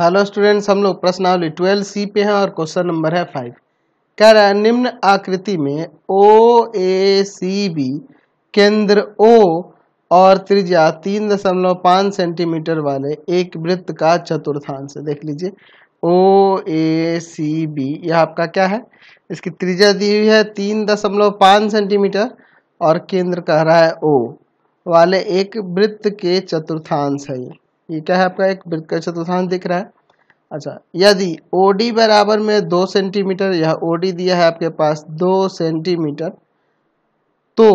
hello students हम लोग प्रश्नावली ट्वेल्व सी पे हैं और क्वेश्चन नंबर है फाइव कह रहा है निम्न आकृति में ओ ए सी बी केंद्र ओ और त्रिज्या तीन दशमलव पाँच सेंटीमीटर वाले एक वृत्त का चतुर्थांश देख लीजिए ओ ए सी बी यह आपका क्या है इसकी त्रिज्या दी हुई है तीन दशमलव पाँच सेंटीमीटर और केंद्र कह रहा है ओ वाले एक वृत्त के चतुर्थांश है ये ये क्या है आपका एक बिल्कुल चतुर्थांश तो दिख रहा है अच्छा यदि ओ डी बराबर में दो सेंटीमीटर यह ओ डी दिया है आपके पास दो सेंटीमीटर तो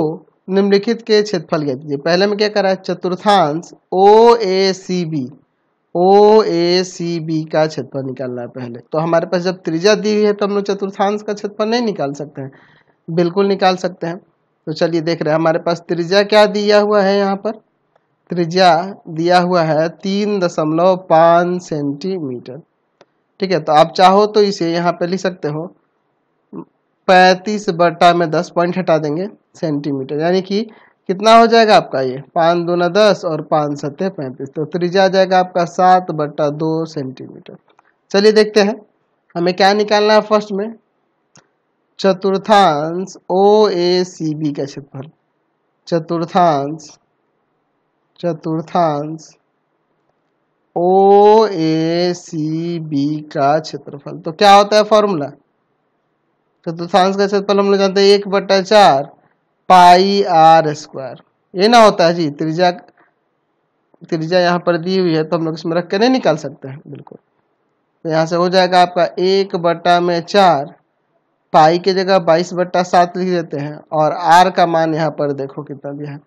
निम्नलिखित के क्षेत्रफल ज्ञात कीजिए पहले में क्या करा है चतुर्थांश ओ ए सी बी ओ ए सी बी का क्षेत्रफल निकालना है पहले तो हमारे पास जब त्रिज्या दी हुई है तो हम लोग चतुर्थांश का क्षेत्रफल नहीं निकाल सकते हैं बिल्कुल निकाल सकते हैं तो चलिए देख रहे हैं हमारे पास त्रिज्या क्या दिया हुआ है यहाँ पर त्रिज्या दिया हुआ है तीन दशमलव पाँच सेंटीमीटर ठीक है तो आप चाहो तो इसे यहाँ पे लिख सकते हो पैंतीस बटा में दस पॉइंट हटा देंगे सेंटीमीटर यानी कि कितना हो जाएगा आपका ये पाँच दो न दस और पाँच सत्य पैंतीस तो त्रिज्या आ जाएगा आपका सात बटा दो सेंटीमीटर चलिए देखते हैं हमें क्या निकालना है फर्स्ट में चतुर्थांश ओ ए सी बी का क्षेत्रफल चतुर्थांश चतुर्थांश ओ ए सी बी का क्षेत्रफल तो क्या होता है फॉर्मूला चतुर्थांश का क्षेत्रफल हम लोग जानते हैं एक बट्टा चार पाई आर स्क्वायर ये ना होता है जी त्रिज्या त्रिज्या यहाँ पर दी हुई है तो हम लोग इसमें रख के नहीं निकाल सकते हैं बिल्कुल तो यहाँ से हो जाएगा आपका एक बट्टा में चार पाई की जगह बाईस बट्टा सात लिख देते हैं और आर का मान यहाँ पर देखो कितना दिया है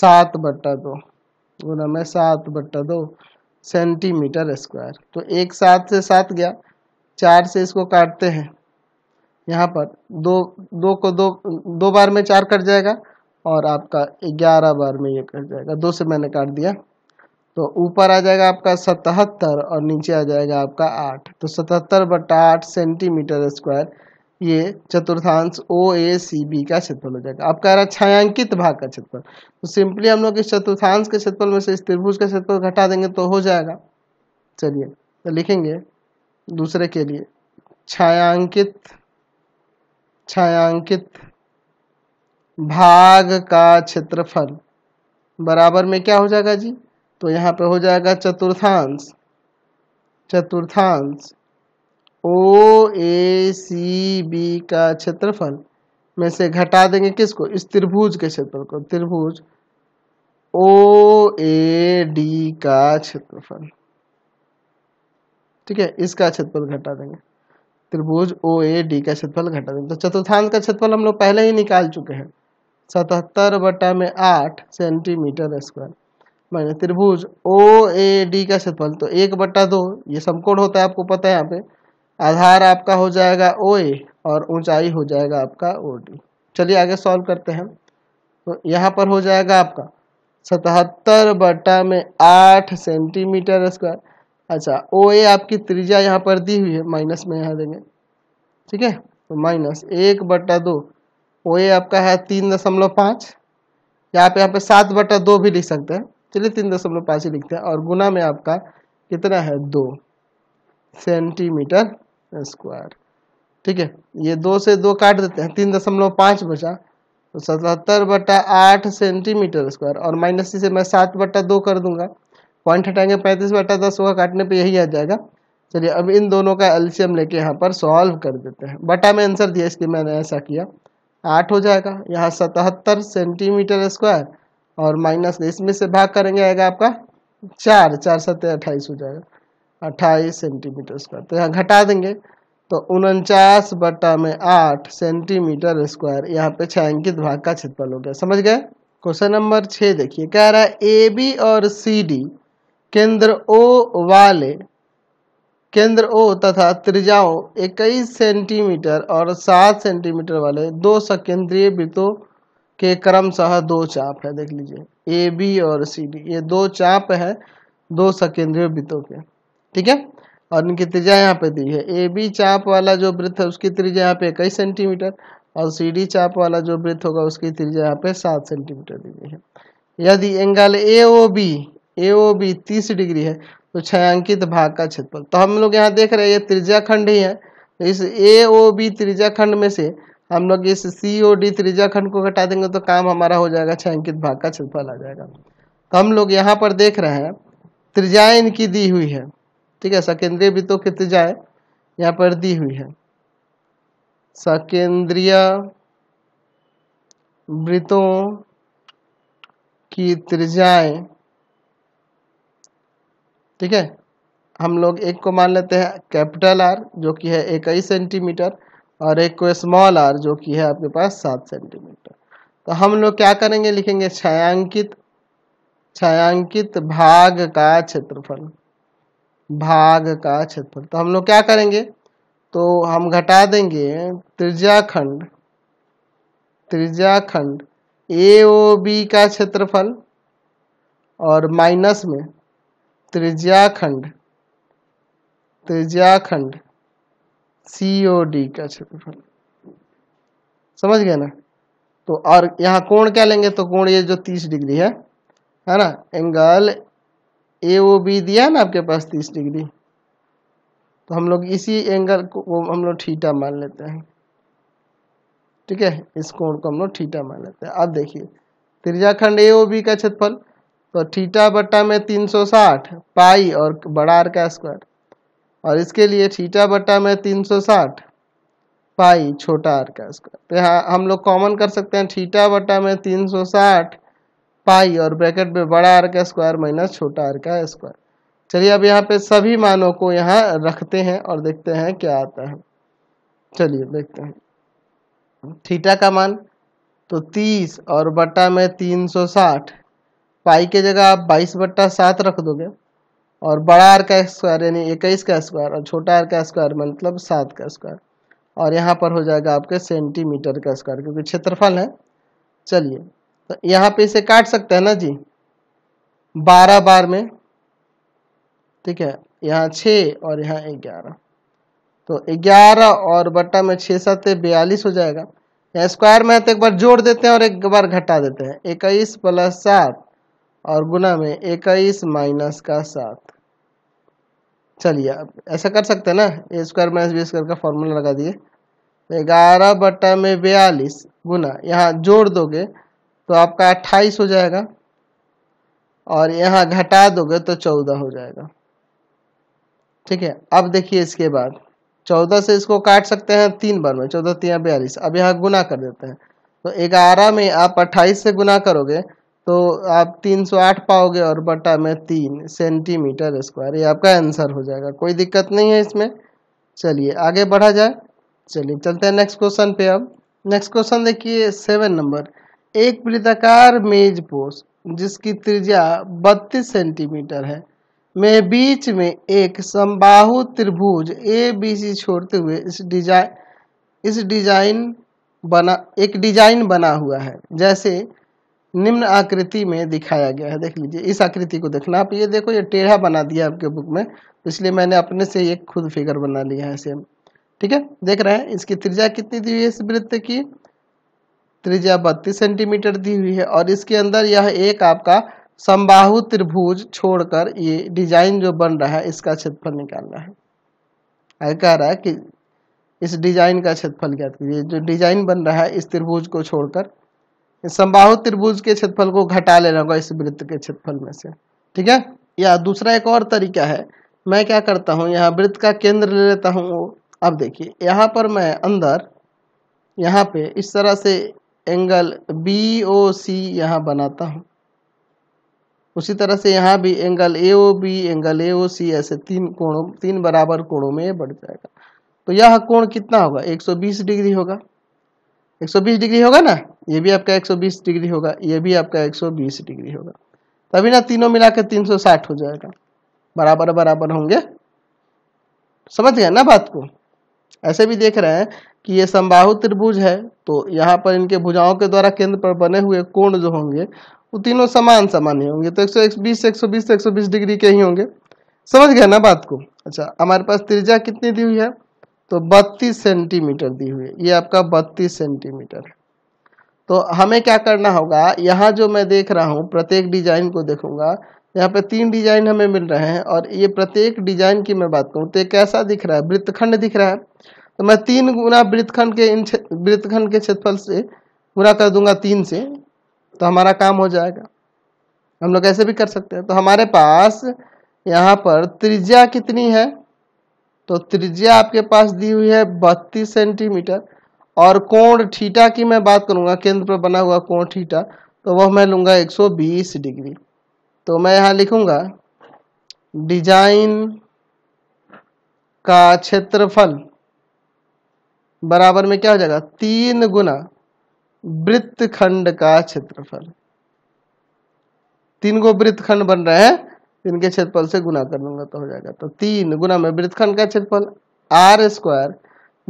सात बट्टा दो गुना में सात बट्टा दो सेंटीमीटर स्क्वायर तो एक सात से सात गया चार से इसको काटते हैं यहाँ पर दो दो को दो दो बार में चार कट जाएगा और आपका ग्यारह बार में ये कट जाएगा दो से मैंने काट दिया तो ऊपर आ जाएगा आपका सतहत्तर और नीचे आ जाएगा आपका आठ तो सतहत्तर बटा आठ सेंटीमीटर स्क्वायर ये चतुर्थांश ओ ए सी बी का क्षेत्रफल हो जाएगा आप कह रहा है छायांकित भाग का क्षेत्रफल तो सिंपली हम लोग इस चतुर्थांश के क्षेत्रफल में से इस त्रिभुज का क्षेत्रफल घटा देंगे तो हो जाएगा चलिए तो लिखेंगे दूसरे के लिए छायांकित छायांकित भाग का क्षेत्रफल बराबर में क्या हो जाएगा जी तो यहाँ पे हो जाएगा चतुर्थांश चतुर्थांश ओ ए सी बी का क्षेत्रफल में से घटा देंगे किसको इस त्रिभुज के क्षेत्रफल को त्रिभुज ओ ए डी का क्षेत्रफल ठीक है इसका क्षेत्रफल घटा देंगे त्रिभुज ओ ए डी का क्षेत्रफल घटा देंगे तो चतुर्थांश का क्षेत्रफल हम लोग पहले ही निकाल चुके हैं सतहत्तर बटा में आठ सेंटीमीटर स्क्वायर माइनस त्रिभुज ओ ए डी का क्षेत्रफल तो एक बटा दो ये समकोण होता है आपको पता है यहाँ पे आधार आपका हो जाएगा ओ ए और ऊंचाई हो जाएगा आपका ओ डी चलिए आगे सॉल्व करते हैं तो यहाँ पर हो जाएगा आपका सतहत्तर बटा में आठ सेंटीमीटर स्क्वायर अच्छा ओ ए आपकी त्रिज्या यहाँ पर दी हुई है माइनस में यहाँ देंगे ठीक है तो माइनस एक बटा दो ओ ए आपका है तीन दशमलव पाँच यहाँ आप यहाँ पे सात बटा दो भी लिख सकते हैं चलिए तीन दशमलव पाँच ही लिखते हैं और गुना में आपका कितना है दो सेंटीमीटर स्क्वायर ठीक है ये दो से दो काट देते हैं तीन दशमलव पाँच बचा तो सतहत्तर बटा आठ सेंटीमीटर स्क्वायर और माइनस से मैं सात बटा दो कर दूंगा पॉइंट हटाएंगे पैंतीस बटा दस होगा काटने पे यही आ जाएगा चलिए अब इन दोनों का एल्शियम लेके यहाँ पर सॉल्व कर देते हैं बटा में आंसर दिया इसलिए मैंने ऐसा किया आठ हो जाएगा यहाँ सतहत्तर सेंटीमीटर स्क्वायर और माइनस इसमें से भाग करेंगे आएगा आपका चार चार सत्तर अट्ठाईस हो जाएगा अट्ठाईस सेंटीमीटर स्क्वायर तो यहाँ घटा देंगे तो उनचास बटा में आठ सेंटीमीटर स्क्वायर यहाँ पे छायांकित भाग का क्षेत्रफल हो गया समझ गए क्वेश्चन नंबर छः देखिए कह रहा है ए बी और सी डी केंद्र ओ वाले केंद्र ओ तथा त्रिजाओ इक्कीस सेंटीमीटर और सात सेंटीमीटर वाले दो सकेंद्रीय वृत्तों के क्रमशः दो चाप है देख लीजिए ए बी और सी डी ये दो चाप है दो सकेंद्रीय वृत्तों के ठीक है और इनकी त्रिज्या यहाँ पे दी है ए बी चाप वाला जो वृत्त है उसकी त्रिज्या यहाँ पे इक्कीस सेंटीमीटर और सी डी चाप वाला जो वृत्त होगा उसकी त्रिज्या यहाँ पे सात सेंटीमीटर दी गई है यदि angle A O B A O B तीस डिग्री है तो छयांकित भाग का क्षेत्रफल तो हम लोग यहाँ देख रहे हैं ये त्रिज्या खंड ही है तो इस ए ओ बी त्रिज्या खंड में से हम लोग इस सी ओ डी त्रिज्या खंड को घटा देंगे तो काम हमारा हो जाएगा छयांकित भाग का क्षेत्रफल आ जाएगा तो हम लोग यहाँ पर देख रहे हैं त्रिजाएं इनकी दी हुई है ठीक है सकेंद्रीय वित्तों की त्रिजाएँ तो यहाँ पर दी हुई है सकेंद्रीय वृत्तों की त्रिजाए ठीक है हम लोग एक को मान लेते हैं कैपिटल आर जो कि है इक्कीस सेंटीमीटर और एक को स्मॉल आर जो कि है आपके पास सात सेंटीमीटर तो हम लोग क्या करेंगे लिखेंगे छायांकित छायांकित भाग का क्षेत्रफल भाग का क्षेत्रफल तो हम लोग क्या करेंगे तो हम घटा देंगे त्रिज्याखंड खंड खंड ए ओ बी का क्षेत्रफल और माइनस में त्रिज्याखंड खंड खंड सी ओ डी का क्षेत्रफल समझ गए ना तो और यहाँ कोण क्या लेंगे तो कोण ये जो तीस डिग्री है है ना एंगल ए ओ बी दिया ना आपके पास तीस डिग्री तो हम लोग इसी एंगल को हम लोग ठीटा मान लेते हैं ठीक है इस कोण को हम लोग ठीटा मान लेते हैं अब देखिए त्रिजाखंड ए ओ बी का क्षेत्रफल तो ठीटा बट्टा में 360 पाई और बड़ा आर का स्क्वायर और इसके लिए ठीटा बट्टा में 360 पाई छोटा आर का स्क्वायर तो यहाँ हम लोग कॉमन कर सकते हैं ठीटा बट्टा में 360 पाई और ब्रैकेट में बड़ा आर का स्क्वायर माइनस छोटा आर का स्क्वायर चलिए अब यहाँ पे सभी मानों को यहाँ रखते हैं और देखते हैं क्या आता है चलिए देखते हैं थीटा का मान तो 30 और बट्टा में 360 पाई के जगह आप 22 बट्टा सात रख दोगे और बड़ा आर का स्क्वायर यानी इक्कीस का स्क्वायर और छोटा आर का स्क्वायर मतलब सात का स्क्वायर और यहाँ पर हो जाएगा आपके सेंटीमीटर का स्क्वायर क्योंकि क्षेत्रफल है चलिए तो यहाँ पे इसे काट सकते हैं ना जी बारह बार में ठीक है यहाँ छः और यहाँ ग्यारह तो ग्यारह और बट्टा में छह सात तो बयालीस हो जाएगा यहाँ स्क्वायर में तो एक बार जोड़ देते हैं और एक बार घटा देते हैं इक्कीस प्लस सात और गुना में इक्कीस माइनस का सात चलिए अब ऐसा कर सकते हैं ना A square minus B square का फॉर्मूला लगा दिए तो ग्यारह बट्टा में बयालीस गुना यहाँ जोड़ दोगे तो आपका अट्ठाईस हो जाएगा और यहाँ घटा दोगे तो चौदह हो जाएगा ठीक है अब देखिए इसके बाद चौदह से इसको काट सकते हैं तीन बार में चौदह तीन बयालीस अब यहाँ गुना कर देते हैं तो ग्यारह में आप अट्ठाईस से गुना करोगे तो आप 308 पाओगे और बटा में तीन सेंटीमीटर स्क्वायर ये आपका आंसर हो जाएगा कोई दिक्कत नहीं है इसमें चलिए आगे बढ़ा जाए चलिए चलते हैं नेक्स्ट क्वेश्चन पे अब नेक्स्ट क्वेश्चन देखिए सेवन नंबर एक वृत्ताकार पोष जिसकी त्रिज्या 32 सेंटीमीटर है में बीच में एक समबाहु त्रिभुज ए बी सी छोड़ते हुए इस डिजाइन इस डिजाइन बना एक डिजाइन बना हुआ है जैसे निम्न आकृति में दिखाया गया है देख लीजिए इस आकृति को देखना आप ये देखो ये टेढ़ा बना दिया आपके बुक में इसलिए मैंने अपने से एक खुद फिगर बना लिया है सेम ठीक है देख रहे हैं इसकी त्रिज्या कितनी दी हुई है इस वृत्त की त्रिज्या बत्तीस सेंटीमीटर दी हुई है और इसके अंदर यह एक आपका संबाहु त्रिभुज छोड़कर ये डिजाइन जो बन रहा है इसका क्षेत्रफल निकालना है कह रहा है कि इस डिजाइन का क्षेत्रफल क्या कीजिए जो डिजाइन बन रहा है इस त्रिभुज को छोड़कर समबाहु त्रिभुज के क्षेत्रफल को घटा लेना होगा इस वृत्त के क्षेत्रफल में से ठीक है या दूसरा एक और तरीका है मैं क्या करता हूँ यहाँ वृत्त का केंद्र ले लेता हूँ अब देखिए यहाँ पर मैं अंदर यहाँ पे इस तरह से एंगल बी ओ सी यहाँ बनाता हूँ उसी तरह से यहाँ भी angle A O B angle A O C ऐसे तीन कोणों तीन बराबर कोणों में बढ़ जाएगा तो यह कोण कितना होगा 120 डिग्री होगा 120 डिग्री होगा ना ये भी आपका 120 डिग्री होगा ये भी आपका 120 डिग्री होगा तभी ना तीनों मिला के तीन हो जाएगा बराबर बराबर होंगे समझ गया ना बात को ऐसे भी देख रहे हैं कि ये संबाहु त्रिभुज है तो यहाँ पर इनके भुजाओं के द्वारा केंद्र पर बने हुए कोण जो होंगे वो तीनों समान समान ही होंगे तो एक सौ बीस एक सौ बीस एक सौ बीस डिग्री के ही होंगे समझ गया ना बात को अच्छा हमारे पास त्रिज्या कितनी दी हुई है तो बत्तीस सेंटीमीटर दी हुई है ये आपका बत्तीस सेंटीमीटर है तो हमें क्या करना होगा यहाँ जो मैं देख रहा हूँ प्रत्येक डिजाइन को देखूंगा यहाँ पे तीन डिजाइन हमें मिल रहे हैं और ये प्रत्येक डिजाइन की मैं बात करूँ तो ये कैसा दिख रहा है वृत्तखंड दिख रहा है तो मैं तीन गुना वृत्तखंड के इन वृत्तखंड के क्षेत्रफल से गुना कर दूंगा तीन से तो हमारा काम हो जाएगा हम लोग ऐसे भी कर सकते हैं तो हमारे पास यहाँ पर त्रिज्या कितनी है तो त्रिज्या आपके पास दी हुई है बत्तीस सेंटीमीटर और कोण ठीटा की मैं बात करूँगा केंद्र पर बना हुआ कोण ठीटा तो वह मैं लूँगा 120 डिग्री तो मैं यहाँ लिखूँगा डिजाइन का क्षेत्रफल बराबर में क्या हो जाएगा तीन गुना वृत्त खंड का क्षेत्रफल तीन गो वृत्त खंड बन रहे हैं इनके क्षेत्रफल से गुना कर लूंगा तो हो जाएगा तो तीन गुना में वृत्त खंड का क्षेत्रफल आर स्क्वायर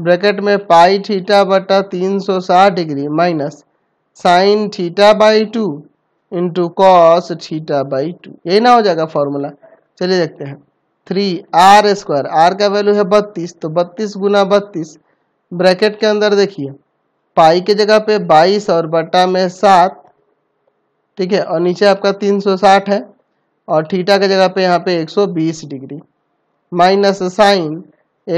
ब्रैकेट में पाई थीटा बटा तीन सौ साठ degree minus sine theta by two into cos theta by two यही ना हो जाएगा फॉर्मूला चलिए देखते हैं थ्री आर स्क्वायर आर का वैल्यू है बत्तीस तो बत्तीस गुना बत्तीस ब्रैकेट के अंदर देखिए पाई के जगह पे 22 और बट्टा में सात ठीक है और नीचे आपका 360 है और थीटा के जगह पे यहाँ पे 120 डिग्री माइनस साइन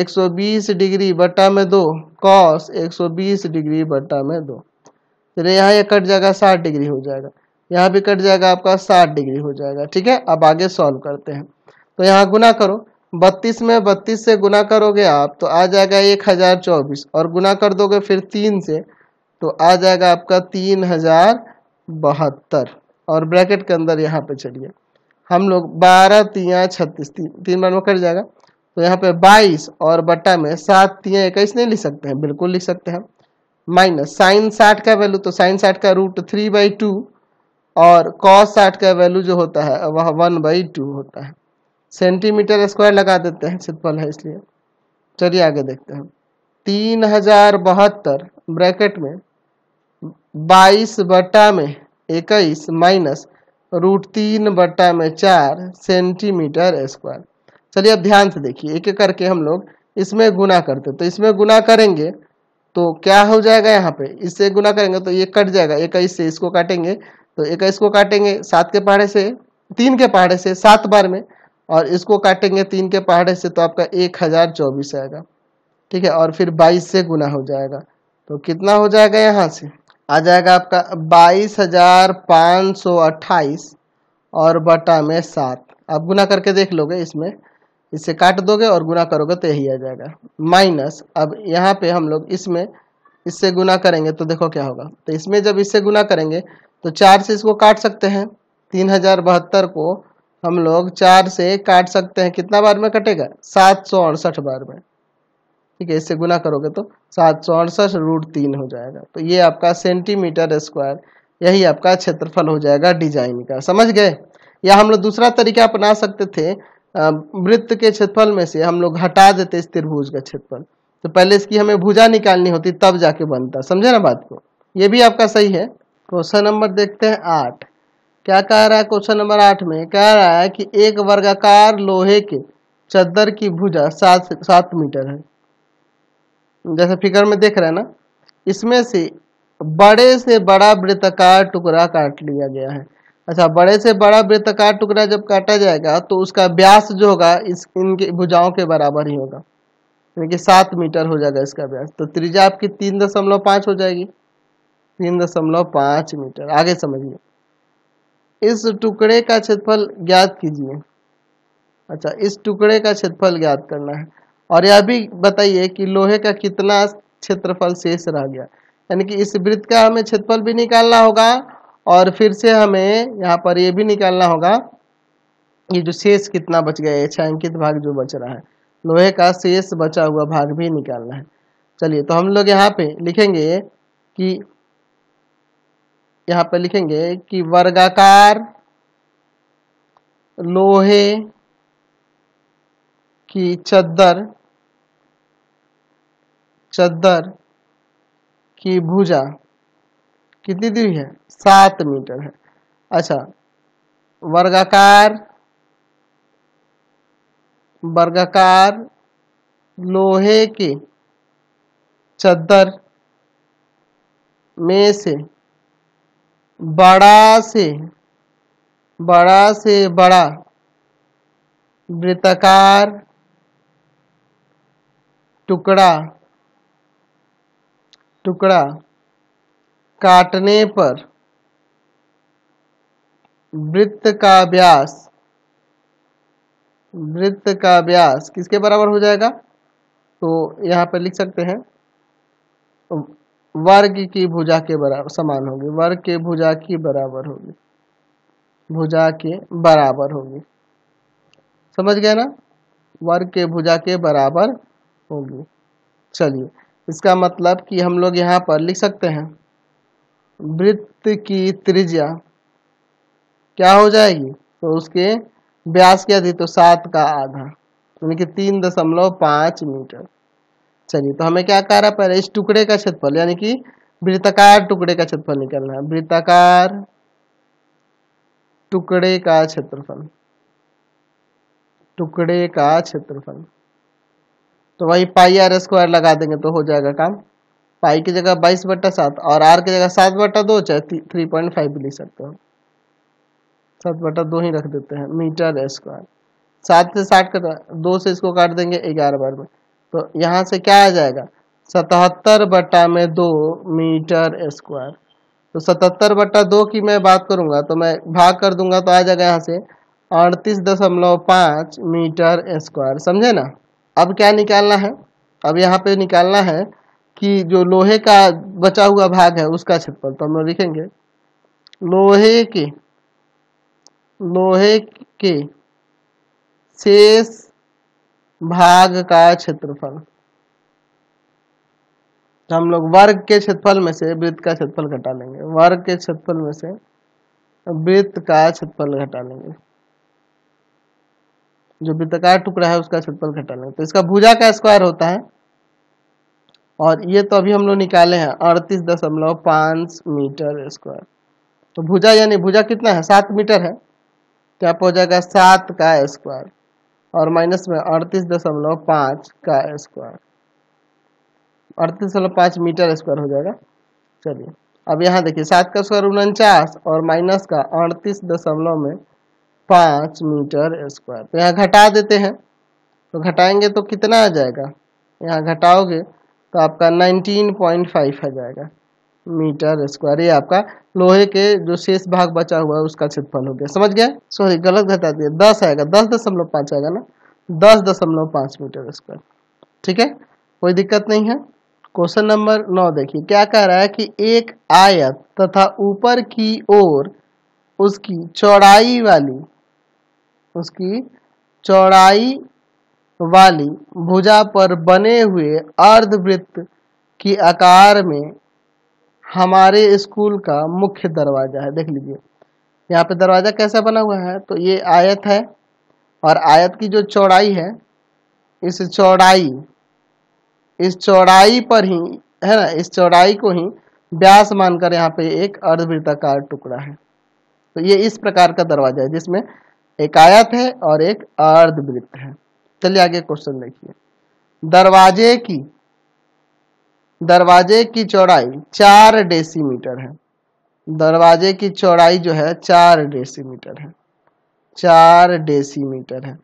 120 डिग्री बट्टा में दो कॉस 120 डिग्री बट्टा में दो चलिए तो यहाँ ये कट जाएगा 60 डिग्री हो जाएगा यहाँ भी कट जाएगा आपका 60 डिग्री हो जाएगा ठीक है अब आगे सॉल्व करते हैं तो यहाँ गुना करो बत्तीस में बत्तीस से गुना करोगे आप तो आ जाएगा एक हज़ार चौबीस और गुना कर दोगे फिर तीन से तो आ जाएगा आपका तीन हज़ार बहत्तर और ब्रैकेट के अंदर यहाँ पे चलिए हम लोग बारह तिया छत्तीस तीन तीन बार में कट जाएगा तो यहाँ पे बाईस और बट्टा में सात तिया इक्कीस नहीं लिख सकते हैं बिल्कुल लिख सकते हैं माइनस साइन साठ का वैल्यू तो साइन साठ का रूट थ्री बाई टू और कॉस साठ का वैल्यू जो होता है वह वन बाई टू होता है सेंटीमीटर स्क्वायर लगा देते हैं क्षेत्रफल है इसलिए चलिए आगे देखते हैं तीन हजार बहत्तर ब्रैकेट में बाईस बटा में इक्कीस माइनस रूट तीन बटा में चार सेंटीमीटर स्क्वायर चलिए अब ध्यान से देखिए एक एक करके हम लोग इसमें गुना करते तो इसमें गुना करेंगे तो क्या हो जाएगा यहाँ पे इससे गुना करेंगे तो ये कट जाएगा इक्कीस से इसको काटेंगे तो इक्कीस को काटेंगे सात के पहाड़े से तीन के पहाड़े से सात बार में और इसको काटेंगे तीन के पहाड़े से तो आपका एक हज़ार चौबीस आएगा ठीक है और फिर बाईस से गुना हो जाएगा तो कितना हो जाएगा यहाँ से आ जाएगा आपका बाईस हज़ार पाँच सौ अट्ठाईस और बटा में सात आप गुना करके देख लोगे इसमें इसे काट दोगे और गुना करोगे तो यही आ जाएगा माइनस अब यहाँ पे हम लोग इसमें इससे गुना करेंगे तो देखो क्या होगा तो इसमें जब इससे गुना करेंगे तो चार से इसको काट सकते हैं तीन हज़ार बहत्तर को हम लोग चार से काट सकते हैं कितना बार में कटेगा सात सौ अड़सठ बार में ठीक है इससे गुना करोगे तो सात सौ अड़सठ रूट तीन हो जाएगा तो ये आपका सेंटीमीटर स्क्वायर यही आपका क्षेत्रफल हो जाएगा डिजाइन का समझ गए या हम लोग दूसरा तरीका अपना सकते थे वृत्त के क्षेत्रफल में से हम लोग हटा देते इस त्रिभुज का क्षेत्रफल तो पहले इसकी हमें भुजा निकालनी होती तब जाके बनता समझे ना बात को ये भी आपका सही है क्वेश्चन नंबर देखते हैं आठ क्या कह रहा है क्वेश्चन नंबर आठ में कह रहा है कि एक वर्गाकार लोहे के चद्दर की भुजा सात सात मीटर है जैसे फिगर में देख रहे हैं ना इसमें से बड़े से बड़ा वृत्तकार टुकड़ा काट लिया गया है अच्छा बड़े से बड़ा वृत्तकार टुकड़ा जब काटा जाएगा तो उसका व्यास जो होगा इस इनके भुजाओं के बराबर ही होगा यानी कि सात मीटर हो जाएगा इसका व्यास तो त्रिज्या आपकी तीन दशमलव पाँच हो जाएगी तीन दशमलव पाँच मीटर आगे समझिए इस टुकड़े का क्षेत्रफल ज्ञात कीजिए अच्छा इस टुकड़े का क्षेत्रफल ज्ञात करना है और यह भी बताइए कि लोहे का कितना क्षेत्रफल शेष रह गया यानी कि इस वृत्त का हमें क्षेत्रफल भी निकालना होगा और फिर से हमें यहाँ पर यह भी निकालना होगा ये जो शेष कितना बच गया है छायांकित भाग जो बच रहा है लोहे का शेष बचा हुआ भाग भी निकालना है चलिए तो हम लोग यहाँ पे लिखेंगे कि यहां पर लिखेंगे कि वर्गाकार लोहे की चद्दर चद्दर की भुजा कितनी दूरी है सात मीटर है अच्छा वर्गाकार वर्गाकार लोहे की चद्दर में से बड़ा से बड़ा से बड़ा वृत्ताकार टुकड़ा टुकड़ा काटने पर वृत्त का व्यास वृत्त का व्यास किसके बराबर हो जाएगा तो यहाँ पर लिख सकते हैं वर्ग की भुजा के बराबर समान होगी वर्ग के भुजा की बराबर होगी भुजा के बराबर होगी समझ गए ना वर्ग के भुजा के बराबर होगी चलिए इसका मतलब कि हम लोग यहाँ पर लिख सकते हैं वृत्त की त्रिज्या क्या हो जाएगी तो उसके ब्यास क्या थी तो सात का आधा यानी कि तीन दशमलव पाँच मीटर चलिए तो हमें क्या कह रहा है पहले इस टुकड़े का क्षेत्रफल यानी कि वृत्ताकार टुकड़े का क्षेत्रफल निकालना है वृत्ताकार टुकड़े का क्षेत्रफल टुकड़े का क्षेत्रफल तो वही पाई आर स्क्वायर लगा देंगे तो हो जाएगा काम पाई की जगह बाईस बट्टा सात और आर की जगह सात बट्टा दो चाहे थ्री पॉइंट फाइव भी लिख सकते हो सात बट्टा दो ही रख देते हैं मीटर स्क्वायर सात से साठ का तो दो से इसको काट देंगे ग्यारह बार में तो यहाँ से क्या आ जाएगा सतहत्तर बटा में दो मीटर स्क्वायर तो सतहत्तर बटा दो की मैं बात करूंगा तो मैं भाग कर दूंगा तो आ जाएगा यहाँ से अड़तीस दशमलव पाँच मीटर स्क्वायर समझे ना अब क्या निकालना है अब यहाँ पे निकालना है कि जो लोहे का बचा हुआ भाग है उसका क्षेत्रफल तो हम लोग लिखेंगे लोहे के लोहे के शेष भाग का क्षेत्रफल तो हम लोग वर्ग के क्षेत्रफल में से वृत्त का क्षेत्रफल घटा लेंगे वर्ग के क्षेत्रफल में से वृत्त का क्षेत्रफल घटा लेंगे जो वृत्तकार टुकड़ा है उसका क्षेत्रफल घटा लेंगे तो इसका भुजा का स्क्वायर होता है और ये तो अभी हम लोग निकाले हैं अड़तीस दशमलव पांच मीटर स्क्वायर तो भुजा यानी भुजा कितना है सात मीटर है क्या आप हो जाएगा सात का स्क्वायर और माइनस में अड़तीस दशमलव पाँच का स्क्वायर अड़तीस दशमलव पाँच मीटर स्क्वायर हो जाएगा चलिए अब यहाँ देखिए सात का स्क्वायर उनचास और माइनस का अड़तीस दशमलव में पाँच मीटर स्क्वायर तो यहाँ घटा देते हैं तो घटाएंगे तो कितना आ जाएगा यहाँ घटाओगे तो आपका नाइनटीन पॉइंट फाइव आ जाएगा मीटर स्क्वायर ये आपका लोहे के जो शेष भाग बचा हुआ है उसका क्षेत्रफल हो गया समझ गया सॉरी गलत घटा दिया दस आएगा दस दशमलव पाँच आएगा ना दस दशमलव पाँच मीटर स्क्वायर ठीक है कोई दिक्कत नहीं है क्वेश्चन नंबर नौ देखिए क्या कह रहा है कि एक आयत तथा ऊपर की ओर उसकी चौड़ाई वाली उसकी चौड़ाई वाली भुजा पर बने हुए अर्धवृत्त की आकार में हमारे स्कूल का मुख्य दरवाज़ा है देख लीजिए यहाँ पे दरवाज़ा कैसा बना हुआ है तो ये आयत है और आयत की जो चौड़ाई है इस चौड़ाई इस चौड़ाई पर ही है ना इस चौड़ाई को ही व्यास मानकर यहाँ पे एक अर्धवृत्ताकार टुकड़ा है तो ये इस प्रकार का दरवाजा है जिसमें एक आयत है और एक अर्धवृत्त है चलिए आगे क्वेश्चन देखिए दरवाजे की दरवाजे की चौड़ाई चार डेसीमीटर है दरवाजे की चौड़ाई जो है चार डेसीमीटर है चार डेसीमीटर है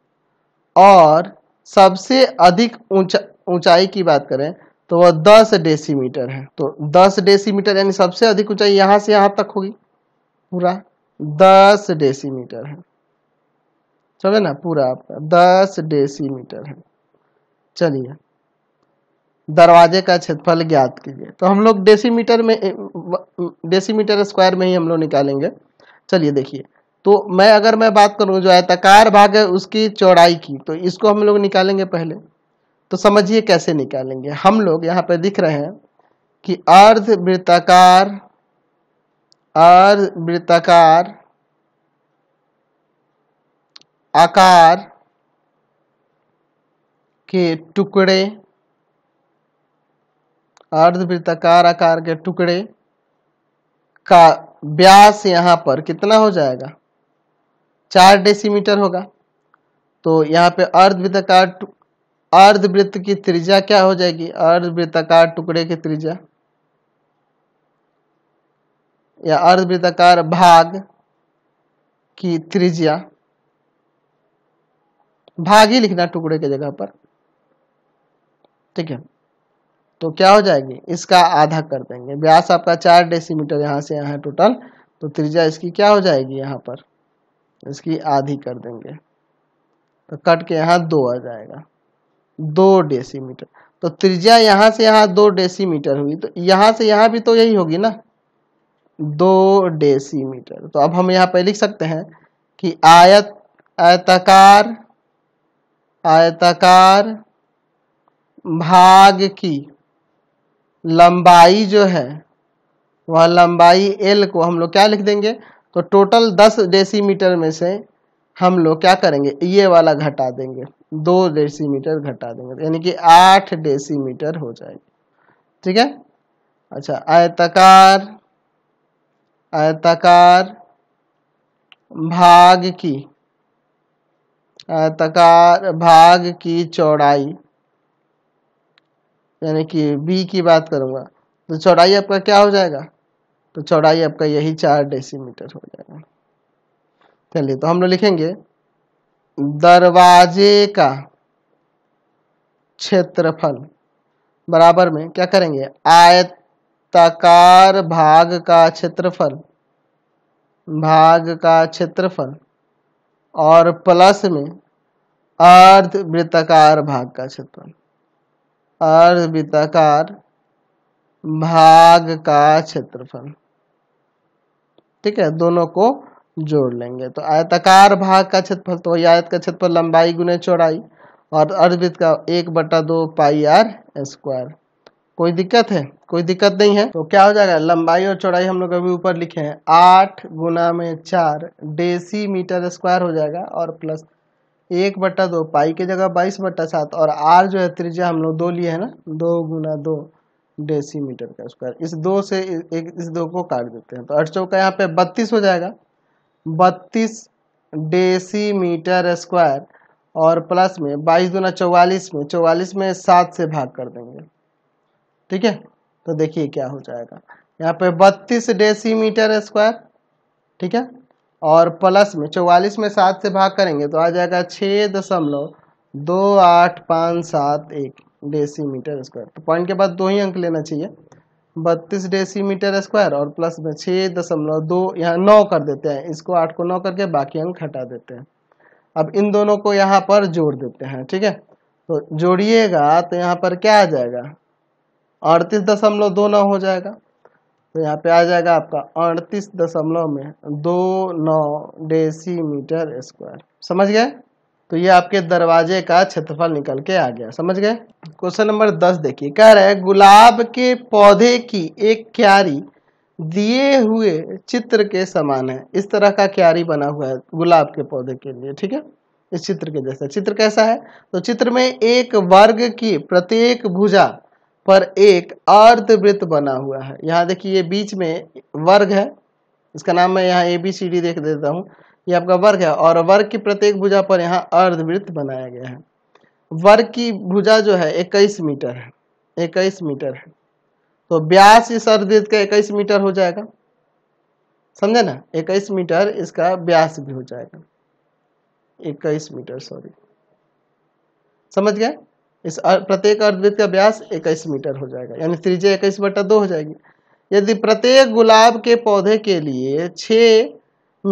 और सबसे अधिक ऊंचा ऊंचाई की बात करें तो वह दस डेसीमीटर है तो दस डेसीमीटर यानी सबसे अधिक ऊंचाई यहां से यहां तक होगी पूरा दस डेसीमीटर है चलो ना पूरा आपका दस डेसीमीटर है चलिए दरवाजे का क्षेत्रफल ज्ञात कीजिए तो हम लोग डेसीमीटर में डेसीमीटर स्क्वायर में ही हम लोग निकालेंगे चलिए देखिए तो मैं अगर मैं बात करूँ जो आयताकार भाग है उसकी चौड़ाई की तो इसको हम लोग निकालेंगे पहले तो समझिए कैसे निकालेंगे हम लोग यहाँ पे दिख रहे हैं कि अर्ध वृत्ताकार अर्ध वृत्ताकार आकार के टुकड़े अर्धवृत्ताकार आकार के टुकड़े का व्यास यहाँ पर कितना हो जाएगा चार डेसीमीटर होगा तो यहाँ पे अर्धवृत्ताकार अर्धवृत्त की त्रिज्या क्या हो जाएगी अर्धवृत्ताकार टुकड़े की त्रिज्या या अर्धवृत्ताकार भाग की त्रिज्या भाग ही लिखना टुकड़े की जगह पर ठीक है तो क्या हो जाएगी इसका आधा कर देंगे व्यास आपका चार डेसीमीटर यहाँ से यहाँ है टोटल तो त्रिज्या इसकी क्या हो जाएगी यहाँ पर इसकी आधी कर देंगे तो कट के यहाँ दो आ जाएगा दो डेसीमीटर तो त्रिज्या यहाँ से यहाँ दो डेसीमीटर हुई तो यहाँ से यहाँ भी तो यही होगी ना दो डेसीमीटर तो अब हम यहाँ पर लिख सकते हैं कि आयत आयताकार आयताकार भाग की लंबाई जो है वह लंबाई एल को हम लोग क्या लिख देंगे तो टोटल दस डेसीमीटर में से हम लोग क्या करेंगे ये वाला घटा देंगे दो डेसीमीटर घटा देंगे यानी कि आठ डेसीमीटर हो जाएंगे ठीक है अच्छा आयताकार आयताकार भाग की आयताकार भाग की चौड़ाई यानी कि बी की बात करूँगा तो चौड़ाई आपका क्या हो जाएगा तो चौड़ाई आपका यही चार डेसीमीटर हो जाएगा चलिए तो हम लोग लिखेंगे दरवाजे का क्षेत्रफल बराबर में क्या करेंगे आयताकार भाग का क्षेत्रफल भाग का क्षेत्रफल और प्लस में अर्धवृत्ताकार भाग का क्षेत्रफल अर्धवृत्ताकार भाग का क्षेत्रफल ठीक है दोनों को जोड़ लेंगे तो आयताकार भाग का क्षेत्रफल तो वही आयत का क्षेत्रफल लंबाई गुने चौड़ाई और अर्धवृत्त का एक बटा दो पाई आर स्क्वायर कोई दिक्कत है कोई दिक्कत नहीं है तो क्या हो जाएगा लंबाई और चौड़ाई हम लोग अभी ऊपर लिखे हैं आठ गुना में चार डेसी मीटर स्क्वायर हो जाएगा और प्लस एक बट्टा दो पाई की जगह बाईस बट्टा सात और आर जो है त्रिज्या हम लोग दो लिए है ना दो गुना दो डेसीमीटर का स्क्वायर इस दो से एक इस दो को काट देते हैं तो अठ चौका यहाँ पे बत्तीस हो जाएगा बत्तीस डेसीमीटर स्क्वायर और प्लस में बाईस दूना चौवालीस में चौवालीस में सात से भाग कर देंगे ठीक है तो देखिए क्या हो जाएगा यहाँ पे बत्तीस डेसीमीटर स्क्वायर ठीक है और प्लस में चौवालीस में सात से भाग करेंगे तो आ जाएगा छः दशमलव दो आठ पाँच सात एक डेसीमीटर स्क्वायर तो पॉइंट के बाद दो ही अंक लेना चाहिए बत्तीस डेसीमीटर स्क्वायर और प्लस में छः दशमलव दो यहाँ नौ कर देते हैं इसको आठ को नौ करके बाकी अंक हटा देते हैं अब इन दोनों को यहाँ पर जोड़ देते हैं ठीक है तो जोड़िएगा तो यहाँ पर क्या आ जाएगा अड़तीस दशमलव दो नौ हो जाएगा तो यहाँ पे आ जाएगा आपका अड़तीस दशमलव में दो नौ डेसीमीटर स्क्वायर समझ गए तो ये आपके दरवाजे का क्षेत्रफल निकल के आ गया समझ गए क्वेश्चन नंबर दस देखिए कह रहे गुलाब के पौधे की एक क्यारी दिए हुए चित्र के समान है इस तरह का क्यारी बना हुआ है गुलाब के पौधे के लिए ठीक है इस चित्र के जैसा चित्र कैसा है तो चित्र में एक वर्ग की प्रत्येक भुजा पर एक अर्धवृत्त बना हुआ है यहाँ देखिए ये बीच में वर्ग है इसका नाम मैं यहाँ ए बी सी डी देख देता हूँ ये आपका वर्ग है और वर्ग की प्रत्येक भुजा पर यहाँ अर्धवृत्त बनाया गया है वर्ग की भुजा जो है इक्कीस मीटर है इक्कीस मीटर है तो ब्यास इस अर्धवृत्त का इक्कीस मीटर हो जाएगा समझे ना इक्कीस मीटर इसका ब्यास भी हो जाएगा इक्कीस मीटर सॉरी समझ गए इस प्रत्येक अर्धवृत्त का व्यास इक्कीस मीटर हो जाएगा यानी त्रिज्या इक्कीस बटा दो हो जाएगी यदि प्रत्येक गुलाब के पौधे के लिए छः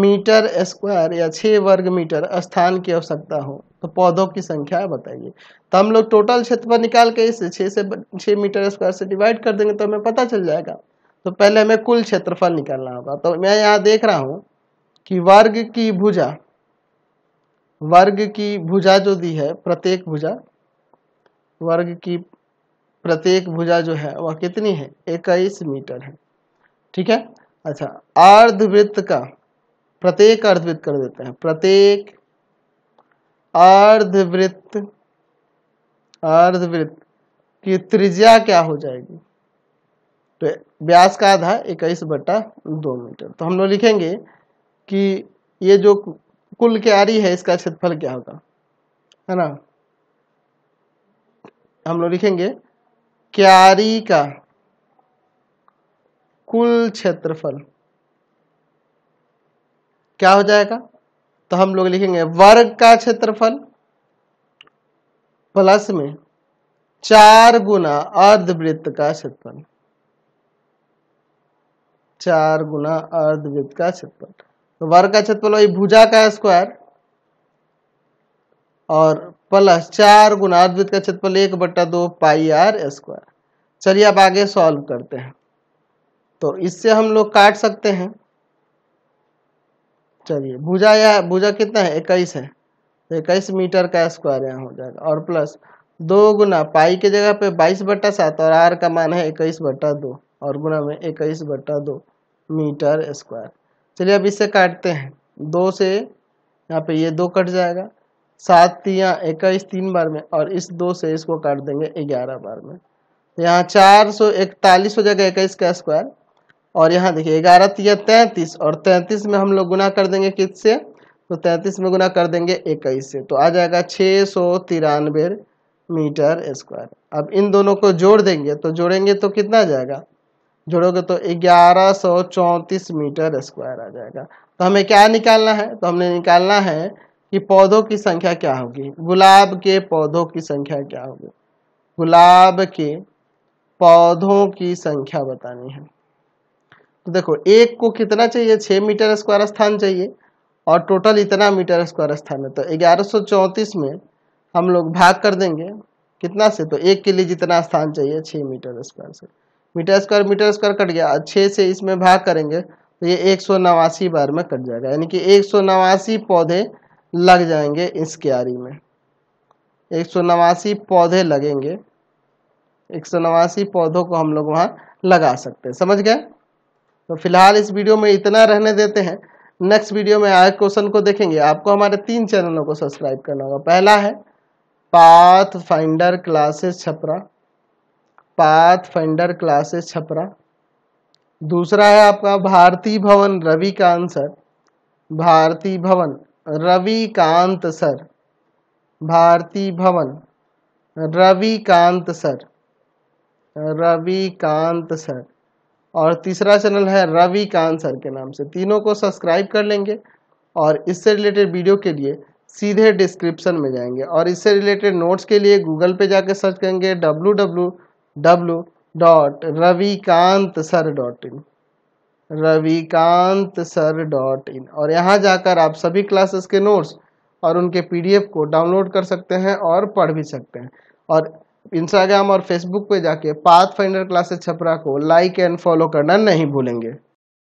मीटर स्क्वायर या छः वर्ग मीटर स्थान की आवश्यकता हो तो पौधों की संख्या बताइए तो हम लोग टोटल क्षेत्रफल निकाल के इसे छः से छः मीटर स्क्वायर से डिवाइड कर देंगे तो हमें पता चल जाएगा तो पहले हमें कुल क्षेत्रफल निकालना होगा तो मैं यहाँ देख रहा हूँ कि वर्ग की भुजा वर्ग की भुजा जो दी है प्रत्येक भुजा वर्ग की प्रत्येक भुजा जो है वह कितनी है इक्कीस मीटर है ठीक है अच्छा अर्धवृत्त का प्रत्येक अर्धवृत्त कर देते हैं प्रत्येक अर्धवृत्त अर्धवृत्त की त्रिज्या क्या हो जाएगी तो व्यास का आधा इक्कीस बट्टा दो मीटर तो हम लोग लिखेंगे कि ये जो कुल क्यारी है इसका क्षेत्रफल क्या होगा है ना हम लोग लिखेंगे क्यारी का कुल क्षेत्रफल क्या हो जाएगा तो हम लोग लिखेंगे वर्ग का क्षेत्रफल प्लस में चार गुना अर्धवृत्त का क्षेत्रफल चार गुना अर्धवृत्त का क्षेत्रफल तो वर्ग का क्षेत्रफल वही भुजा का स्क्वायर और प्लस चार गुना अर्धवृत्त का क्षेत्रफल एक बट्टा दो पाई आर स्क्वायर चलिए अब आगे सॉल्व करते हैं तो इससे हम लोग काट सकते हैं चलिए भुजा या भुजा कितना है इक्कीस है तो इक्कीस मीटर का स्क्वायर यहाँ हो जाएगा और प्लस दो गुना पाई के जगह पे बाईस बट्टा सात और आर का मान है इक्कीस बट्टा दो और गुना में इक्कीस बट्टा दो मीटर स्क्वायर चलिए अब इससे काटते हैं दो से यहाँ पे ये दो कट जाएगा सात तिया इक्कीस तीन बार में और इस दो से इसको काट देंगे ग्यारह बार में यहाँ चार सौ इकतालीस हो जाएगा इक्कीस का स्क्वायर और यहाँ देखिए ग्यारह तिया तैंतीस और तैंतीस में हम लोग गुना कर देंगे किस से तो तैंतीस में गुना कर देंगे इक्कीस से तो आ जाएगा छः सौ तिरानवे मीटर स्क्वायर अब इन दोनों को जोड़ देंगे तो जोड़ेंगे तो कितना जाएगा जोड़ोगे तो ग्यारह सौ चौंतीस मीटर स्क्वायर आ जाएगा तो हमें क्या निकालना है तो हमने निकालना है कि पौधों की संख्या क्या होगी गुलाब के पौधों की संख्या क्या होगी गुलाब के पौधों की संख्या बतानी है तो देखो एक को कितना चाहिए छह मीटर स्क्वायर स्थान चाहिए और टोटल इतना मीटर स्क्वायर स्थान है तो ग्यारह में हम लोग भाग कर देंगे कितना से तो एक के लिए जितना स्थान चाहिए छह मीटर स्क्वायर से metre square metre square cut गया छह से इसमें भाग करेंगे तो ये एक बार में कट जाएगा यानी कि एक पौधे लग जाएंगे इस क्यारी में एक सौ नवासी पौधे लगेंगे एक सौ नवासी पौधों को हम लोग वहाँ लगा सकते हैं समझ गए तो फिलहाल इस वीडियो में इतना रहने देते हैं नेक्स्ट वीडियो में आए क्वेश्चन को देखेंगे आपको हमारे तीन चैनलों को सब्सक्राइब करना होगा पहला है path finder classes Chhapra path finder classes Chhapra दूसरा है आपका भारती भवन रवि का आंसर भारती भवन Ravikant sir Bharti Bhavan Ravi Kant sir Ravi Kant sir और तीसरा चैनल है रवि कांत सर के नाम से तीनों को सब्सक्राइब कर लेंगे और इससे रिलेटेड वीडियो के लिए सीधे डिस्क्रिप्शन में जाएंगे और इससे रिलेटेड नोट्स के लिए गूगल पे जाकर सर्च करेंगे W W W dot Ravikant sir dot in Ravikant sir dot in और यहाँ जाकर आप सभी क्लासेस के नोट्स और उनके पीडीएफ को डाउनलोड कर सकते हैं और पढ़ भी सकते हैं और इंस्टाग्राम और फेसबुक पे जाके पाथ फाइंडर क्लासेस छपरा को लाइक एंड फॉलो करना नहीं भूलेंगे